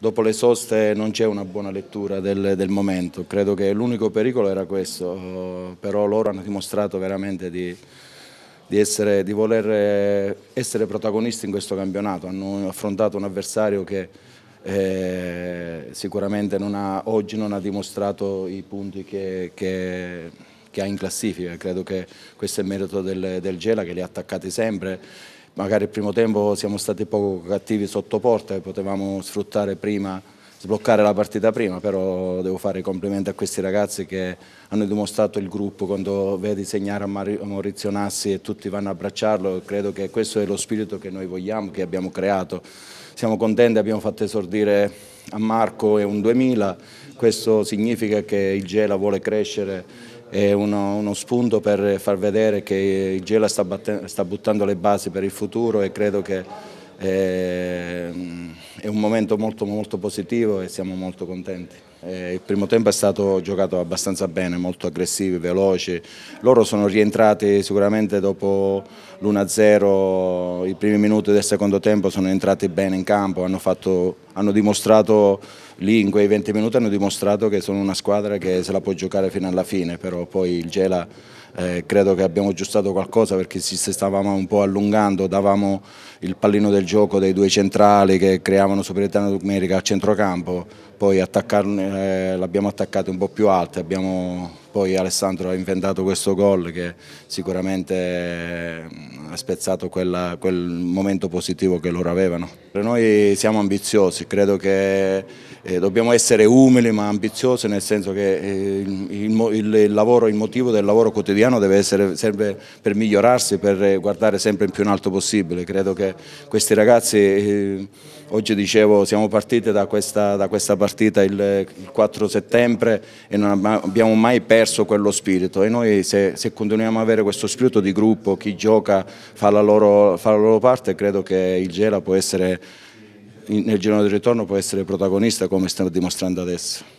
dopo le soste non c'è una buona lettura del, del momento, credo che l'unico pericolo era questo, però loro hanno dimostrato veramente di, di, essere, di voler essere protagonisti in questo campionato, hanno affrontato un avversario che eh, sicuramente non ha, oggi non ha dimostrato i punti che, che, che, ha in classifica, credo che questo è il merito del, del Gela che li ha attaccati sempre magari il primo tempo siamo stati poco cattivi sotto porta e potevamo sfruttare prima, sbloccare la partita prima, però devo fare i complimenti a questi ragazzi che hanno dimostrato il gruppo quando vedi segnare a Maurizio Nassi e tutti vanno a abbracciarlo, credo che questo è lo spirito che noi vogliamo, che abbiamo creato. Siamo contenti, abbiamo fatto esordire a Marco e un 2000, questo significa che il Gela vuole crescere è uno, uno, spunto per far vedere che il Gela sta, sta, buttando le basi per il futuro e credo che eh, è un momento molto, molto positivo e siamo molto contenti. Eh, il primo tempo è stato giocato abbastanza bene, molto aggressivi, veloci. Loro sono rientrati sicuramente dopo l'1-0, i primi minuti del secondo tempo sono entrati bene in campo, hanno fatto hanno dimostrato lì in quei 20 minuti hanno dimostrato che sono una squadra che se la può giocare fino alla fine, però poi il Gela eh, credo che abbiamo aggiustato qualcosa perché ci stavamo un po' allungando, davamo il pallino del gioco dei due centrali che creavano superiorità numerica a centrocampo, poi eh, l'abbiamo attaccato un po' più alto, abbiamo, poi Alessandro ha inventato questo gol che sicuramente eh, ha spezzato quella, quel momento positivo che loro avevano. Noi siamo ambiziosi, credo che eh, dobbiamo essere umili ma ambiziosi nel senso che eh, il, il, il, lavoro, il, motivo del lavoro quotidiano deve essere, serve per migliorarsi, per guardare sempre in più in alto possibile. Credo che questi ragazzi, eh, oggi dicevo, siamo partiti da questa, da questa partita il, 4 settembre e non abbiamo mai perso quello spirito e noi se, se continuiamo ad avere questo spirito di gruppo, chi gioca fa la loro, fa la loro parte, credo che il Gela può essere nel giorno di ritorno può essere protagonista come sta dimostrando adesso.